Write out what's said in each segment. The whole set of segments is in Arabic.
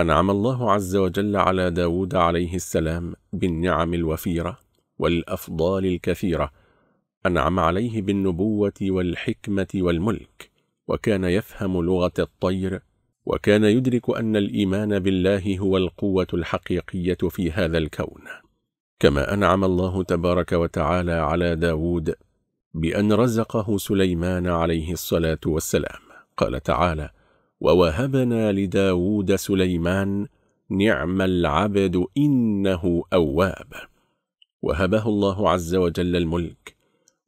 أنعم الله عز وجل على داود عليه السلام بالنعم الوفيرة والأفضال الكثيرة أنعم عليه بالنبوة والحكمة والملك وكان يفهم لغة الطير وكان يدرك أن الإيمان بالله هو القوة الحقيقية في هذا الكون كما أنعم الله تبارك وتعالى على داود بأن رزقه سليمان عليه الصلاة والسلام قال تعالى ووهبنا لداود سليمان نعم العبد إنه أواب وهبه الله عز وجل الملك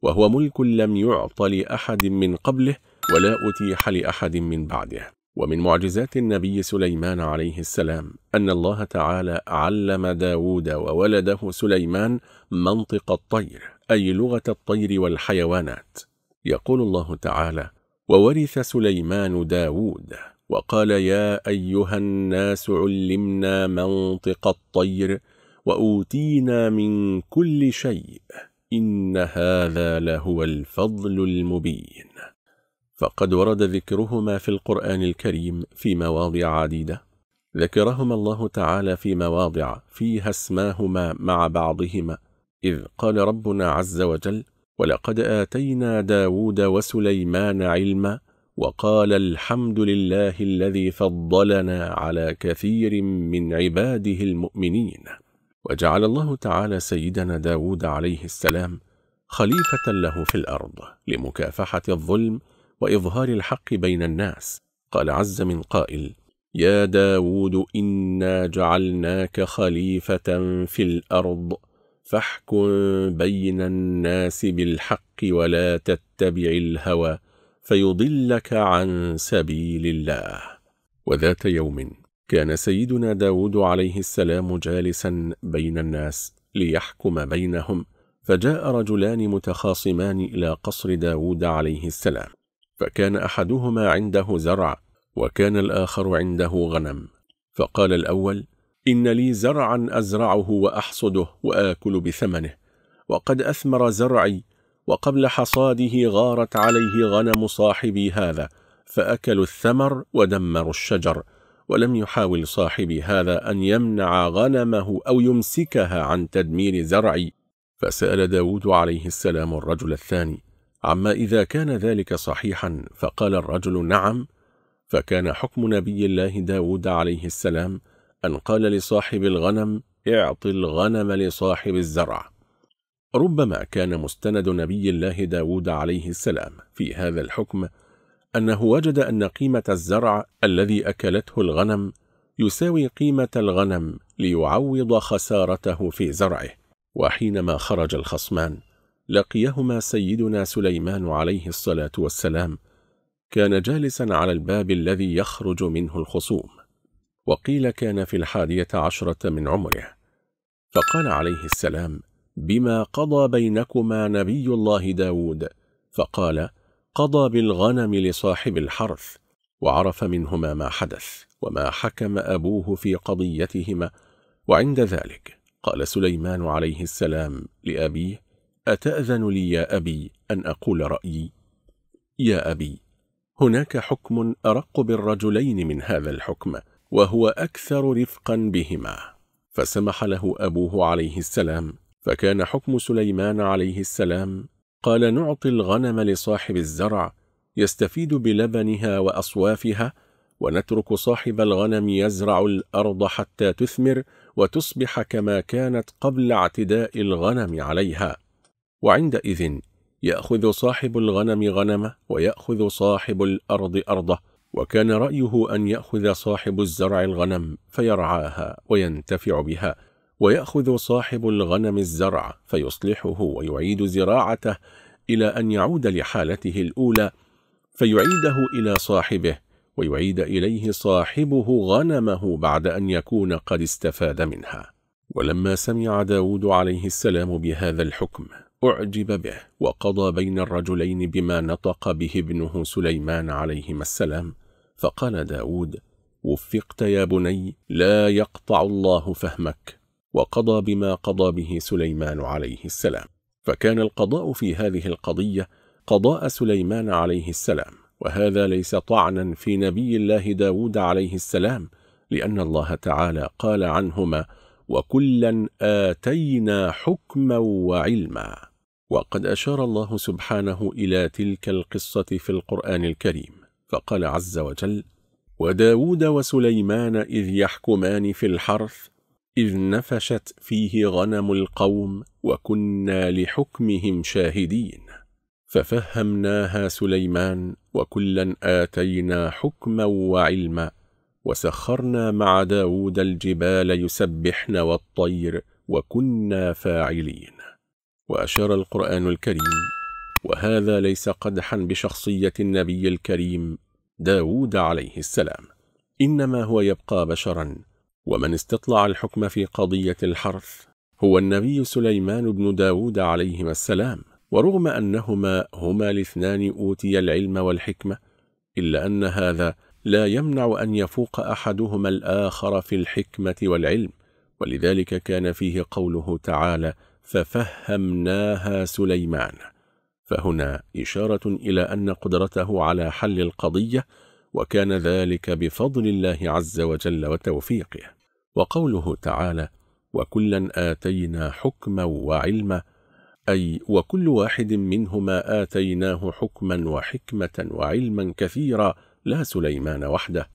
وهو ملك لم يعط لأحد من قبله ولا أتيح لأحد من بعده ومن معجزات النبي سليمان عليه السلام أن الله تعالى علم داود وولده سليمان منطق الطير أي لغة الطير والحيوانات يقول الله تعالى وورث سليمان داود وقال يا أيها الناس علمنا منطق الطير وأوتينا من كل شيء إن هذا لهو الفضل المبين فقد ورد ذكرهما في القرآن الكريم في مواضع عديدة ذكرهما الله تعالى في مواضع فيها اسماهما مع بعضهما إذ قال ربنا عز وجل ولقد آتينا داود وسليمان علما وقال الحمد لله الذي فضلنا على كثير من عباده المؤمنين وجعل الله تعالى سيدنا داود عليه السلام خليفة له في الأرض لمكافحة الظلم وإظهار الحق بين الناس قال عز من قائل يا داود إنا جعلناك خليفة في الأرض فاحكم بين الناس بالحق ولا تتبع الهوى فيضلك عن سبيل الله وذات يوم كان سيدنا داود عليه السلام جالسا بين الناس ليحكم بينهم فجاء رجلان متخاصمان إلى قصر داود عليه السلام فكان أحدهما عنده زرع وكان الآخر عنده غنم فقال الأول إن لي زرعا أزرعه وأحصده وآكل بثمنه وقد أثمر زرعي وقبل حصاده غارت عليه غنم صاحبي هذا فأكلوا الثمر ودمروا الشجر ولم يحاول صاحبي هذا أن يمنع غنمه أو يمسكها عن تدمير زرعي فسأل داود عليه السلام الرجل الثاني عما إذا كان ذلك صحيحا فقال الرجل نعم فكان حكم نبي الله داود عليه السلام أن قال لصاحب الغنم اعط الغنم لصاحب الزرع ربما كان مستند نبي الله داود عليه السلام في هذا الحكم أنه وجد أن قيمة الزرع الذي أكلته الغنم يساوي قيمة الغنم ليعوض خسارته في زرعه وحينما خرج الخصمان لقيهما سيدنا سليمان عليه الصلاة والسلام كان جالسا على الباب الذي يخرج منه الخصوم وقيل كان في الحادية عشرة من عمره فقال عليه السلام بما قضى بينكما نبي الله داود فقال قضى بالغنم لصاحب الحرث وعرف منهما ما حدث وما حكم أبوه في قضيتهما وعند ذلك قال سليمان عليه السلام لأبيه أتأذن لي يا أبي أن أقول رأيي يا أبي هناك حكم أرق بالرجلين من هذا الحكم وهو أكثر رفقا بهما فسمح له أبوه عليه السلام فكان حكم سليمان عليه السلام قال نعطي الغنم لصاحب الزرع يستفيد بلبنها وأصوافها ونترك صاحب الغنم يزرع الأرض حتى تثمر وتصبح كما كانت قبل اعتداء الغنم عليها وعندئذ يأخذ صاحب الغنم غنمه ويأخذ صاحب الأرض أرضه وكان رأيه أن يأخذ صاحب الزرع الغنم فيرعاها وينتفع بها ويأخذ صاحب الغنم الزرع فيصلحه ويعيد زراعته إلى أن يعود لحالته الأولى فيعيده إلى صاحبه ويعيد إليه صاحبه غنمه بعد أن يكون قد استفاد منها ولما سمع داود عليه السلام بهذا الحكم أعجب به وقضى بين الرجلين بما نطق به ابنه سليمان عليهما السلام فقال داود وفقت يا بني لا يقطع الله فهمك وقضى بما قضى به سليمان عليه السلام فكان القضاء في هذه القضية قضاء سليمان عليه السلام وهذا ليس طعنا في نبي الله داود عليه السلام لأن الله تعالى قال عنهما وكلا آتينا حكما وعلما وقد أشار الله سبحانه إلى تلك القصة في القرآن الكريم فقال عز وجل وداود وسليمان إذ يحكمان في الحرث إذ نفشت فيه غنم القوم وكنا لحكمهم شاهدين ففهمناها سليمان وكلا آتينا حكما وعلما وسخرنا مع داود الجبال يسبحن والطير وكنا فاعلين وأشار القرآن الكريم وهذا ليس قدحا بشخصية النبي الكريم داود عليه السلام إنما هو يبقى بشرا ومن استطلع الحكم في قضية الحرث هو النبي سليمان بن داود عليهما السلام ورغم أنهما هما الاثنان أوتي العلم والحكمة إلا أن هذا لا يمنع أن يفوق أحدهما الآخر في الحكمة والعلم ولذلك كان فيه قوله تعالى ففهمناها سليمان فهنا إشارة إلى أن قدرته على حل القضية وكان ذلك بفضل الله عز وجل وتوفيقه وقوله تعالى وكلا آتينا حكما وعلما أي وكل واحد منهما آتيناه حكما وحكمة وعلما كثيرا لا سليمان وحده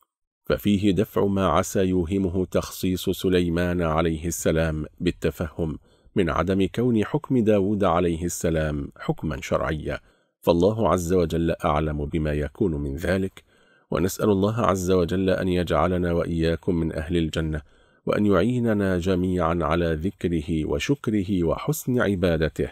ففيه دفع ما عسى يوهمه تخصيص سليمان عليه السلام بالتفهم من عدم كون حكم داود عليه السلام حكما شرعيا فالله عز وجل أعلم بما يكون من ذلك ونسأل الله عز وجل أن يجعلنا وإياكم من أهل الجنة وأن يعيننا جميعا على ذكره وشكره وحسن عبادته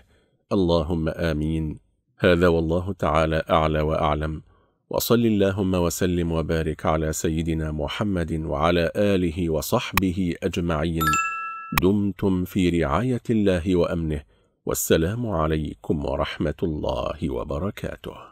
اللهم آمين هذا والله تعالى أعلى وأعلم وصل اللهم وسلم وبارك على سيدنا محمد وعلى آله وصحبه أجمعين دمتم في رعاية الله وأمنه والسلام عليكم ورحمة الله وبركاته